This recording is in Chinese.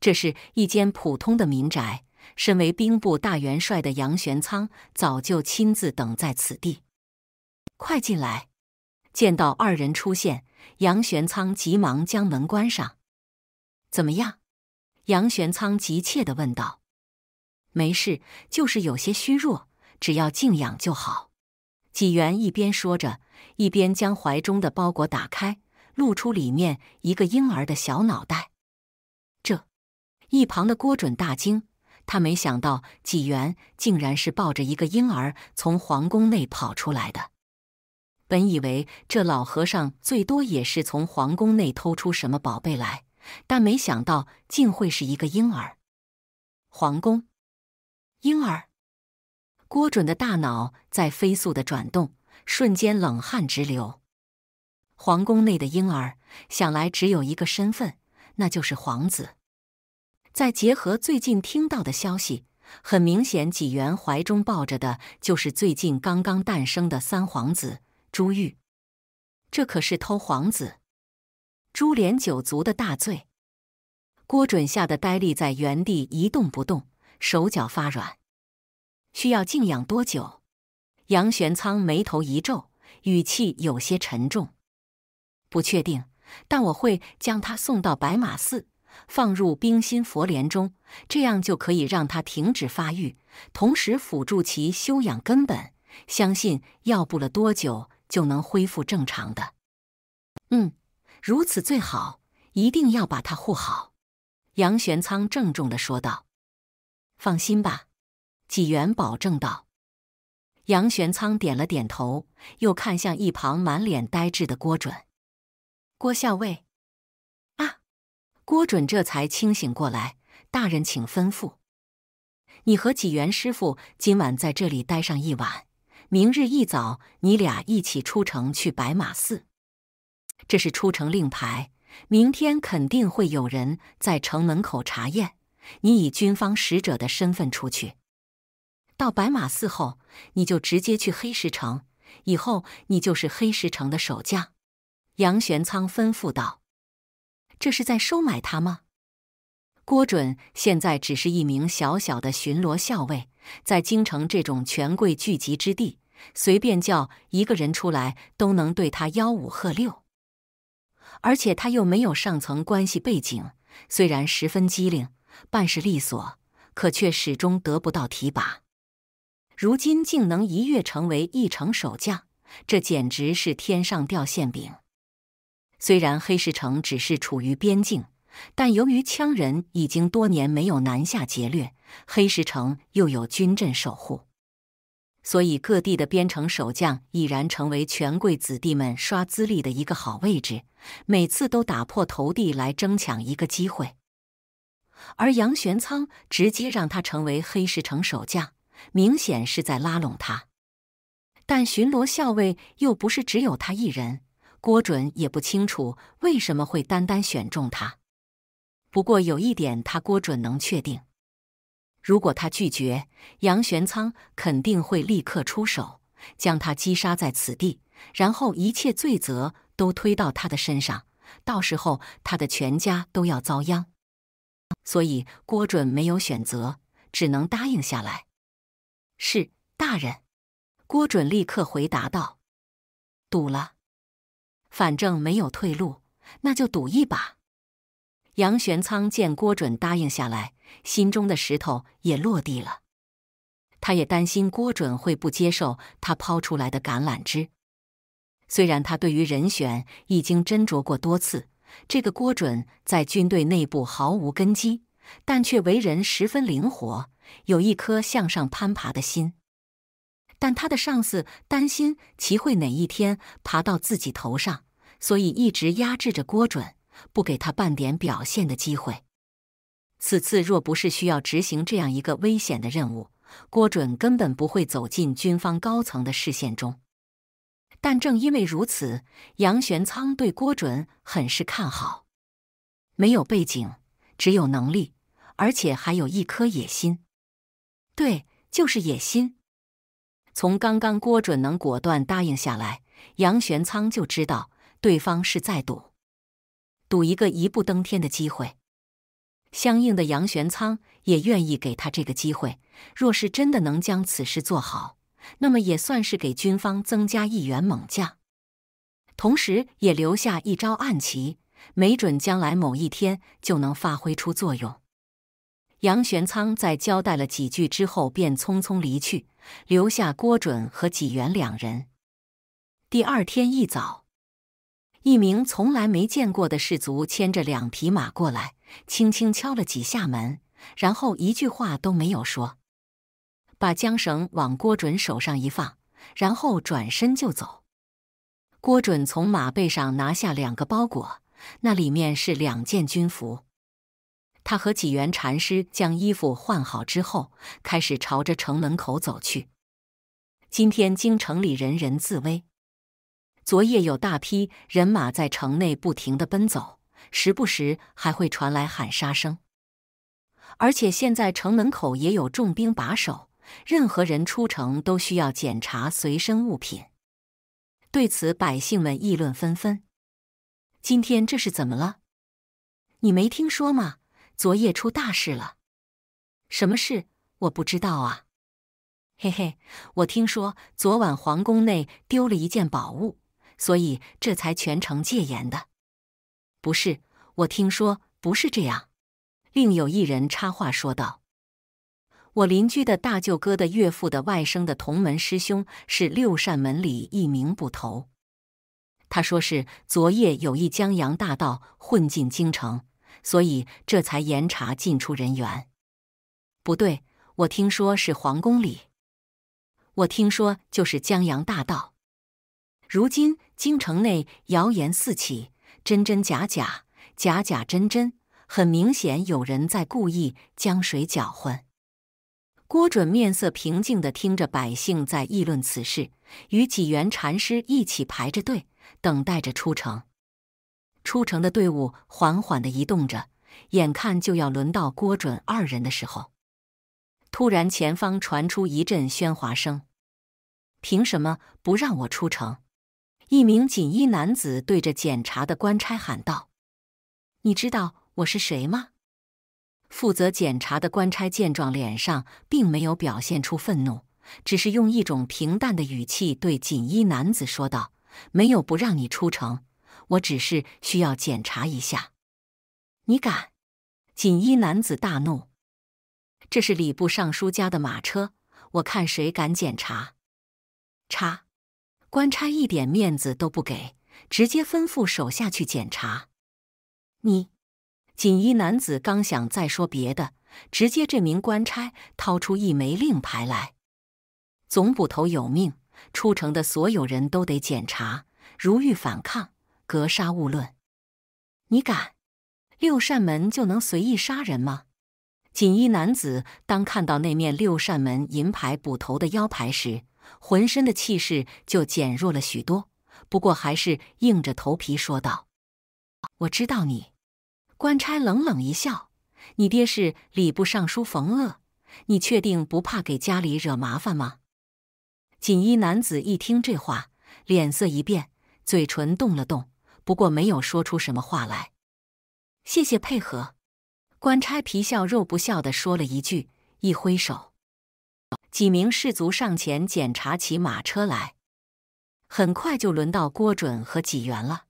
这是一间普通的民宅。身为兵部大元帅的杨玄苍早就亲自等在此地。快进来！见到二人出现，杨玄苍急忙将门关上。怎么样？杨玄苍急切的问道。没事，就是有些虚弱，只要静养就好。纪元一边说着，一边将怀中的包裹打开，露出里面一个婴儿的小脑袋。一旁的郭准大惊，他没想到纪元竟然是抱着一个婴儿从皇宫内跑出来的。本以为这老和尚最多也是从皇宫内偷出什么宝贝来，但没想到竟会是一个婴儿。皇宫婴儿，郭准的大脑在飞速的转动，瞬间冷汗直流。皇宫内的婴儿，想来只有一个身份，那就是皇子。再结合最近听到的消息，很明显，纪元怀中抱着的就是最近刚刚诞生的三皇子朱玉。这可是偷皇子、株连九族的大罪！郭准吓得呆立在原地一动不动，手脚发软。需要静养多久？杨玄苍眉头一皱，语气有些沉重：“不确定，但我会将他送到白马寺。”放入冰心佛莲中，这样就可以让它停止发育，同时辅助其修养根本。相信要不了多久就能恢复正常的。嗯，如此最好，一定要把它护好。”杨玄苍郑重的说道。“放心吧。”纪元保证道。杨玄苍点了点头，又看向一旁满脸呆滞的郭准，郭校尉。郭准这才清醒过来，大人请吩咐。你和纪元师傅今晚在这里待上一晚，明日一早你俩一起出城去白马寺。这是出城令牌，明天肯定会有人在城门口查验。你以军方使者的身份出去。到白马寺后，你就直接去黑石城。以后你就是黑石城的守将。杨玄苍吩咐道。这是在收买他吗？郭准现在只是一名小小的巡逻校尉，在京城这种权贵聚集之地，随便叫一个人出来都能对他吆五喝六。而且他又没有上层关系背景，虽然十分机灵，办事利索，可却始终得不到提拔。如今竟能一跃成为一城守将，这简直是天上掉馅饼。虽然黑石城只是处于边境，但由于羌人已经多年没有南下劫掠，黑石城又有军镇守护，所以各地的边城守将已然成为权贵子弟们刷资历的一个好位置，每次都打破头地来争抢一个机会。而杨玄苍直接让他成为黑石城守将，明显是在拉拢他。但巡逻校尉又不是只有他一人。郭准也不清楚为什么会单单选中他，不过有一点，他郭准能确定：如果他拒绝，杨玄苍肯定会立刻出手，将他击杀在此地，然后一切罪责都推到他的身上，到时候他的全家都要遭殃。所以郭准没有选择，只能答应下来。是大人，郭准立刻回答道：“赌了。”反正没有退路，那就赌一把。杨玄苍见郭准答应下来，心中的石头也落地了。他也担心郭准会不接受他抛出来的橄榄枝。虽然他对于人选已经斟酌过多次，这个郭准在军队内部毫无根基，但却为人十分灵活，有一颗向上攀爬的心。但他的上司担心齐会哪一天爬到自己头上。所以一直压制着郭准，不给他半点表现的机会。此次若不是需要执行这样一个危险的任务，郭准根本不会走进军方高层的视线中。但正因为如此，杨玄苍对郭准很是看好。没有背景，只有能力，而且还有一颗野心。对，就是野心。从刚刚郭准能果断答应下来，杨玄苍就知道。对方是在赌，赌一个一步登天的机会。相应的，杨玄苍也愿意给他这个机会。若是真的能将此事做好，那么也算是给军方增加一员猛将，同时也留下一招暗棋，没准将来某一天就能发挥出作用。杨玄苍在交代了几句之后，便匆匆离去，留下郭准和纪元两人。第二天一早。一名从来没见过的士卒牵着两匹马过来，轻轻敲了几下门，然后一句话都没有说，把缰绳往郭准手上一放，然后转身就走。郭准从马背上拿下两个包裹，那里面是两件军服。他和几员禅师将衣服换好之后，开始朝着城门口走去。今天京城里人人自危。昨夜有大批人马在城内不停的奔走，时不时还会传来喊杀声，而且现在城门口也有重兵把守，任何人出城都需要检查随身物品。对此，百姓们议论纷纷。今天这是怎么了？你没听说吗？昨夜出大事了。什么事？我不知道啊。嘿嘿，我听说昨晚皇宫内丢了一件宝物。所以这才全城戒严的，不是？我听说不是这样。另有一人插话说道：“我邻居的大舅哥的岳父的外甥的同门师兄是六扇门里一名捕头，他说是昨夜有一江洋大盗混进京城，所以这才严查进出人员。不对，我听说是皇宫里，我听说就是江洋大盗。”如今京城内谣言四起，真真假假，假假真真，很明显有人在故意将水搅浑。郭准面色平静的听着百姓在议论此事，与几员禅师一起排着队，等待着出城。出城的队伍缓缓的移动着，眼看就要轮到郭准二人的时候，突然前方传出一阵喧哗声：“凭什么不让我出城？”一名锦衣男子对着检查的官差喊道：“你知道我是谁吗？”负责检查的官差见状，脸上并没有表现出愤怒，只是用一种平淡的语气对锦衣男子说道：“没有不让你出城，我只是需要检查一下。”你敢！锦衣男子大怒：“这是礼部尚书家的马车，我看谁敢检查！”查。官差一点面子都不给，直接吩咐手下去检查。你锦衣男子刚想再说别的，直接这名官差掏出一枚令牌来：“总捕头有命，出城的所有人都得检查，如遇反抗，格杀勿论。”你敢？六扇门就能随意杀人吗？锦衣男子当看到那面六扇门银牌捕头的腰牌时。浑身的气势就减弱了许多，不过还是硬着头皮说道：“我知道你。”官差冷冷一笑：“你爹是礼部尚书冯鄂，你确定不怕给家里惹麻烦吗？”锦衣男子一听这话，脸色一变，嘴唇动了动，不过没有说出什么话来。“谢谢配合。”官差皮笑肉不笑地说了一句，一挥手。几名士卒上前检查起马车来，很快就轮到郭准和纪元了。